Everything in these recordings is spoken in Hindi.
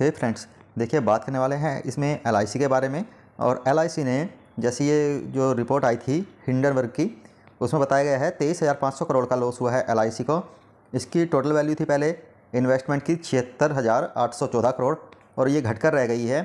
हे फ्रेंड्स देखिए बात करने वाले हैं इसमें एल के बारे में और एल ने जैसी ये जो रिपोर्ट आई थी हिंडनबर्ग की उसमें बताया गया है तेईस हज़ार पाँच सौ करोड़ का लॉस हुआ है एल को इसकी टोटल वैल्यू थी पहले इन्वेस्टमेंट की छिहत्तर हज़ार आठ सौ चौदह करोड़ और ये घटकर रह गई है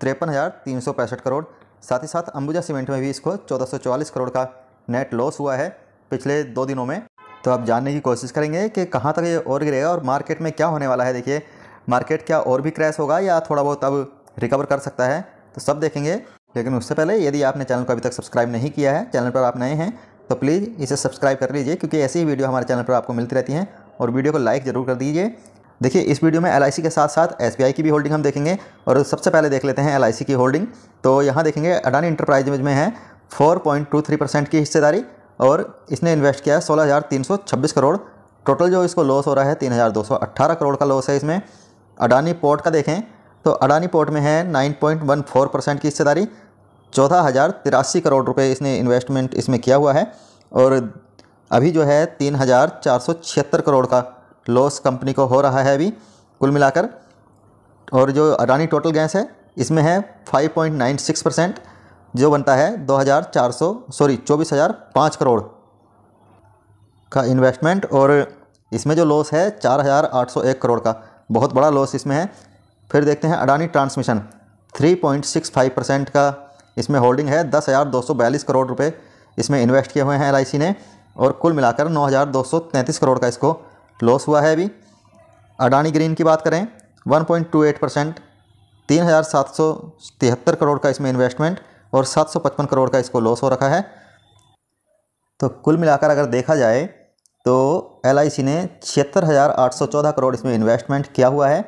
तिरपन हज़ार तीन सौ पैंसठ करोड़ साथ ही साथ अंबुजा सीमेंट में भी इसको चौदह सौ चौवालीस करोड़ का नेट लॉस हुआ है पिछले दो दिनों में तो आप जानने की कोशिश करेंगे कि कहाँ तक ये और गिरेगा और मार्केट में क्या होने वाला है देखिए मार्केट क्या और भी क्रैश होगा या थोड़ा बहुत अब रिकवर कर सकता है तो सब देखेंगे लेकिन उससे पहले यदि आपने चैनल को अभी तक सब्सक्राइब नहीं किया है चैनल पर आप नए हैं तो प्लीज़ इसे सब्सक्राइब कर लीजिए क्योंकि ऐसी ही वीडियो हमारे चैनल पर आपको मिलती रहती हैं और वीडियो को लाइक ज़रूर कर दीजिए देखिए इस वीडियो में एल के साथ साथ एस की भी होल्डिंग हम देखेंगे और सबसे पहले देख लेते हैं एल की होल्डिंग तो यहाँ देखेंगे अडानी इंटरप्राइज में है फोर परसेंट की हिस्सेदारी और इसने इन्वेस्ट किया है सोलह करोड़ टोटल जो इसको लॉस हो रहा है तीन करोड़ का लॉस है इसमें अडानी पोर्ट का देखें तो अडानी पोर्ट में है 9.14 परसेंट की हिस्सेदारी चौदह हज़ार तिरासी करोड़ रुपए इसने इन्वेस्टमेंट इसमें किया हुआ है और अभी जो है तीन हज़ार चार सौ छिहत्तर करोड़ का लॉस कंपनी को हो रहा है अभी कुल मिलाकर और जो अडानी टोटल गैस है इसमें है 5.96 परसेंट जो बनता है सौ सॉरी पाँच करोड़ का इन्वेस्टमेंट और इसमें जो लॉस है एक करोड़ का बहुत बड़ा लॉस इसमें है फिर देखते हैं अडानी ट्रांसमिशन 3.65 परसेंट का इसमें होल्डिंग है दस हज़ार दो सौ बयालीस करोड़ रुपये इसमें इन्वेस्ट किए हुए हैं एल ने और कुल मिलाकर नौ हज़ार दो सौ तैंतीस करोड़ का इसको लॉस हुआ है अभी अडानी ग्रीन की बात करें 1.28 परसेंट तीन हज़ार सात सौ तिहत्तर करोड़ का इसमें इन्वेस्टमेंट और सात सौ पचपन करोड़ का इसको लॉस हो रखा है तो कुल मिलाकर अगर देखा जाए तो एल ने छिहत्तर हज़ार आठ सौ चौदह करोड़ इसमें इन्वेस्टमेंट किया हुआ है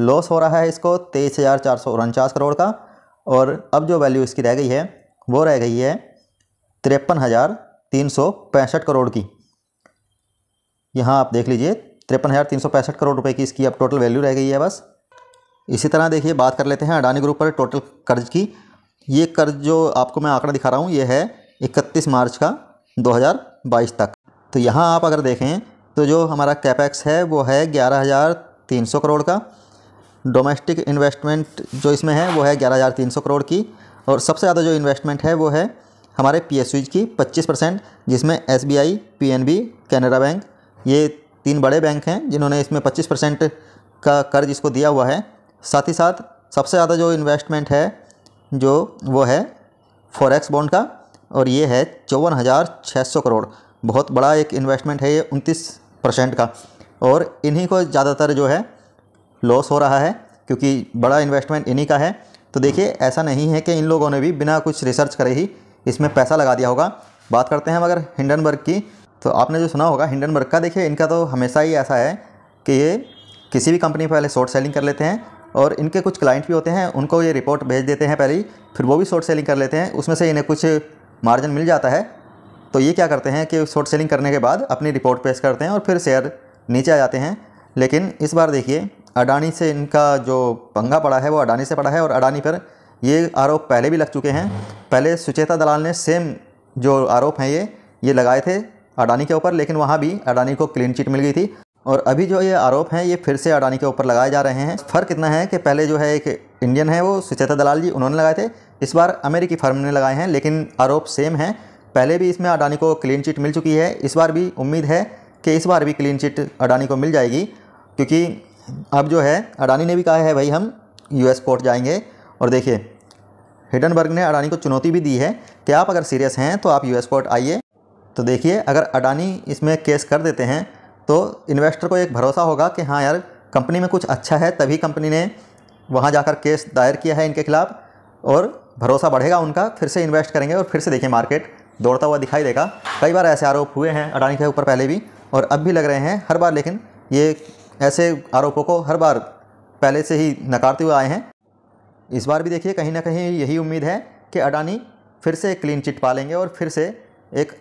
लॉस हो रहा है इसको तेईस हज़ार चार सौ उनचास करोड़ का और अब जो वैल्यू इसकी रह गई है वो रह गई है तिरपन हज़ार तीन सौ पैंसठ करोड़ की यहाँ आप देख लीजिए तिरपन हज़ार तीन सौ पैंसठ करोड़ रुपए की इसकी अब टोटल वैल्यू रह गई है बस इसी तरह देखिए बात कर लेते हैं अडानी ग्रुप पर टोटल कर्ज की ये कर्ज जो आपको मैं आंकड़ा दिखा रहा हूँ ये है इकतीस मार्च का 2022 तक तो यहाँ आप अगर देखें तो जो हमारा कैपेक्स है वो है ग्यारह हज़ार तीन सौ करोड़ का डोमेस्टिक इन्वेस्टमेंट जो इसमें है वो है ग्यारह हज़ार तीन सौ करोड़ की और सबसे ज़्यादा जो इन्वेस्टमेंट है वो है हमारे पी की पच्चीस परसेंट जिसमें S B I P N B Canara Bank ये तीन बड़े बैंक हैं जिन्होंने इसमें पच्चीस परसेंट का कर्ज इसको दिया हुआ है साथ ही साथ सबसे ज़्यादा जो इन्वेस्टमेंट है जो वो है फॉरेक्स बॉन्ड का और ये है चौवन हज़ार छः सौ करोड़ बहुत बड़ा एक इन्वेस्टमेंट है ये उनतीस परसेंट का और इन्हीं को ज़्यादातर जो है लॉस हो रहा है क्योंकि बड़ा इन्वेस्टमेंट इन्हीं का है तो देखिए ऐसा नहीं है कि इन लोगों ने भी बिना कुछ रिसर्च करे ही इसमें पैसा लगा दिया होगा बात करते हैं मगर हिंडनबर्ग की तो आपने जो सुना होगा हिंडनबर्ग का देखिए इनका तो हमेशा ही ऐसा है कि ये किसी भी कंपनी पहले शॉर्ट सेलिंग कर लेते हैं और इनके कुछ क्लाइंट भी होते हैं उनको ये रिपोर्ट भेज देते हैं पहले फिर वो भी शॉर्ट सेलिंग कर लेते हैं उसमें से इन्हें कुछ मार्जिन मिल जाता है तो ये क्या करते हैं कि शॉर्ट सेलिंग करने के बाद अपनी रिपोर्ट पेश करते हैं और फिर शेयर नीचे आ जाते हैं लेकिन इस बार देखिए अडानी से इनका जो पंगा पड़ा है वो अडानी से पड़ा है और अडानी पर ये आरोप पहले भी लग चुके हैं पहले सुचेता दलाल ने सेम जो आरोप हैं ये ये लगाए थे अडानी के ऊपर लेकिन वहाँ भी अडानी को क्लीन चिट मिल गई थी और अभी जो ये आरोप हैं ये फिर से अडानी के ऊपर लगाए जा रहे हैं फ़र्क इतना है कि पहले जो है एक इंडियन है वो सुचेता दलाल जी उन्होंने लगाए थे इस बार अमेरिकी फर्म ने लगाए हैं लेकिन आरोप सेम हैं पहले भी इसमें अडानी को क्लीन चिट मिल चुकी है इस बार भी उम्मीद है कि इस बार भी क्लीन चिट अडानी को मिल जाएगी क्योंकि अब जो है अडानी ने भी कहा है भाई हम यूएस कोर्ट जाएंगे और देखिए हिडनबर्ग ने अडानी को चुनौती भी दी है कि आप अगर सीरियस हैं तो आप यूएस कोर्ट आइए तो देखिए अगर अडानी इसमें केस कर देते हैं तो इन्वेस्टर को एक भरोसा होगा कि हाँ यार कंपनी में कुछ अच्छा है तभी कंपनी ने वहाँ जाकर केस दायर किया है इनके खिलाफ और भरोसा बढ़ेगा उनका फिर से इन्वेस्ट करेंगे और फिर से देखें मार्केट दौड़ता हुआ दिखाई देगा कई बार ऐसे आरोप हुए हैं अडानी के ऊपर पहले भी और अब भी लग रहे हैं हर बार लेकिन ये ऐसे आरोपों को हर बार पहले से ही नकारते हुए आए हैं इस बार भी देखिए कहीं ना कहीं यही उम्मीद है कि अडानी फिर से क्लीन चिट पालेंगे और फिर से एक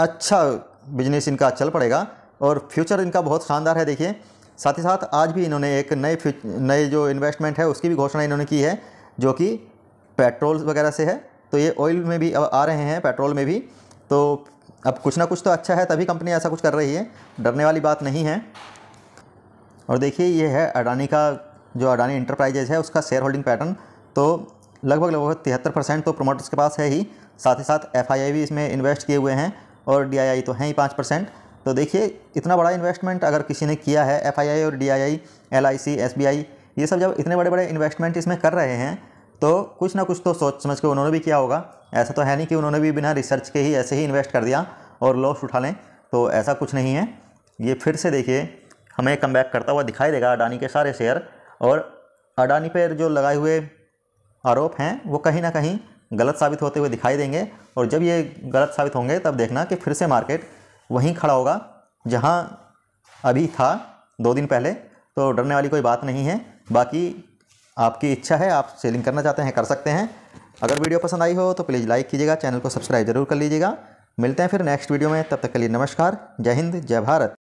अच्छा बिजनेस इनका चल पड़ेगा और फ्यूचर इनका बहुत शानदार है देखिए साथ ही साथ आज भी इन्होंने एक नए नए जो इन्वेस्टमेंट है उसकी भी घोषणा इन्होंने की है जो कि पेट्रोल वगैरह से है तो ये ऑयल में भी अब आ रहे हैं पेट्रोल में भी तो अब कुछ ना कुछ तो अच्छा है तभी कंपनी ऐसा कुछ कर रही है डरने वाली बात नहीं है और देखिए ये है अडानी का जो अडानी इंटरप्राइजेज है उसका शेयर होल्डिंग पैटर्न तो लगभग लगभग तिहत्तर परसेंट तो प्रमोटर्स के पास है ही साथ ही साथ एफ भी इसमें इन्वेस्ट किए हुए हैं और डी तो हैं ही पाँच परसेंट तो देखिए इतना बड़ा इन्वेस्टमेंट अगर किसी ने किया है एफ और डी आई आई एल ये सब जब इतने बड़े बड़े इन्वेस्टमेंट इसमें कर रहे हैं तो कुछ ना कुछ तो सोच समझ के उन्होंने भी किया होगा ऐसा तो है नहीं कि उन्होंने भी बिना रिसर्च के ही ऐसे ही इन्वेस्ट कर दिया और लॉस उठा लें तो ऐसा कुछ नहीं है ये फिर से देखिए हमें कम करता हुआ दिखाई देगा अडानी के सारे शेयर और अडानी पर जो लगाए हुए आरोप हैं वो कहीं ना कहीं गलत साबित होते हुए दिखाई देंगे और जब ये गलत साबित होंगे तब देखना कि फिर से मार्केट वहीं खड़ा होगा जहां अभी था दो दिन पहले तो डरने वाली कोई बात नहीं है बाकी आपकी इच्छा है आप सेलिंग करना चाहते हैं कर सकते हैं अगर वीडियो पसंद आई हो तो प्लीज़ लाइक कीजिएगा चैनल को सब्सक्राइब जरूर कर लीजिएगा मिलते हैं फिर नेक्स्ट वीडियो में तब तक के लिए नमस्कार जय हिंद जय भारत